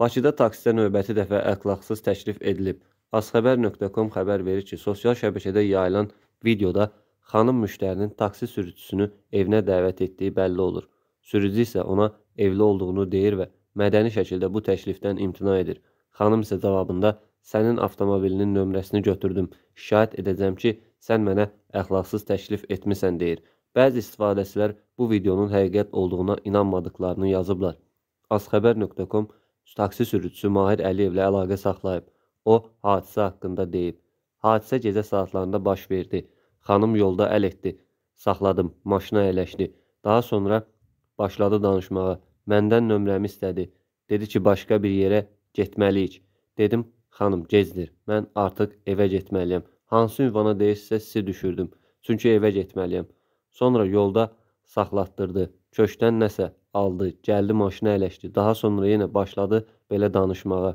Bakıda taksidə növbəti dəfə əxlaqsız təklif edilib. Asxəbər.com xəbər verir ki, sosial şəbəkədə yayılan videoda xanım müştərinin taksi sürücüsünü evinə dəvət etdiyi bəlli olur. Sürücü isə ona evli olduğunu deyir və mədəni şəkildə bu təklifdən imtina edir. Xanım isə cavabında sənin avtomobilinin nömrəsini götürdüm. Şikayət edəcəm ki, sən mənə əxlaqsız təklif etmisən deyir. Bəzi istifadəçilər bu videonun həqiqət olduğuna inanmadıklarını yazıblar. Asxəbər.com Taksi sürücüsü Mahir Əliyevlə əlaqə saxlayıb. O, hadisə haqqında deyib. Hadisə gecə saatlarında baş verdi. Xanım yolda əl etdi. Saxladım, maşına əyləşdi. Daha sonra başladı danışmağa. Məndən nömrəmi istədi. Dedi ki, başqa bir yerə getməliyik. Dedim, xanım, gecdir. Mən artıq evə getməliyəm. Hansı ünvana deyirsə sizi düşürdüm. Çünki evə getməliyəm. Sonra yolda saxlatdırdı. Köşkdən nəsə aldı, gəldi maşına əyləşdi. Daha sonra yenə başladı belə danışmağa.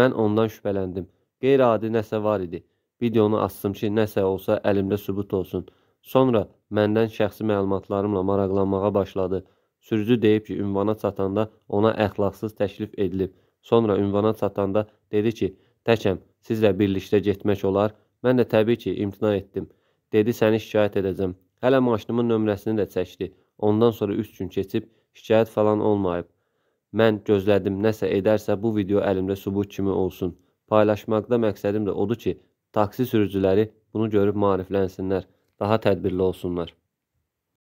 Mən ondan şübhələndim. Qeyri-adi nəsə var idi. Videonu açsın ki, nəsə olsa əlimdə sübut olsun. Sonra məndən şəxsi məlumatlarımla maraqlanmağa başladı. Sürücü deyib ki, ünvana çatanda ona əxlaqsız təklif edilib. Sonra ünvana çatanda dedi ki, təkəm, sizlə birlikdə getmək olar. Mən də təbii ki, imtina etdim. Dedi, səni şikayət edəcəm. Hələ maşınımın nömrəsini də çəkdi. Ondan sonra 3 gün keçib Şikayət falan olmayıb. Mən gözlədim, nəsə edərsə bu video əlimdə sübut kimi olsun. Paylaşmaqda məqsədim də odur ki, taksi sürücüləri bunu görüb maariflənsinlər, daha tədbirli olsunlar.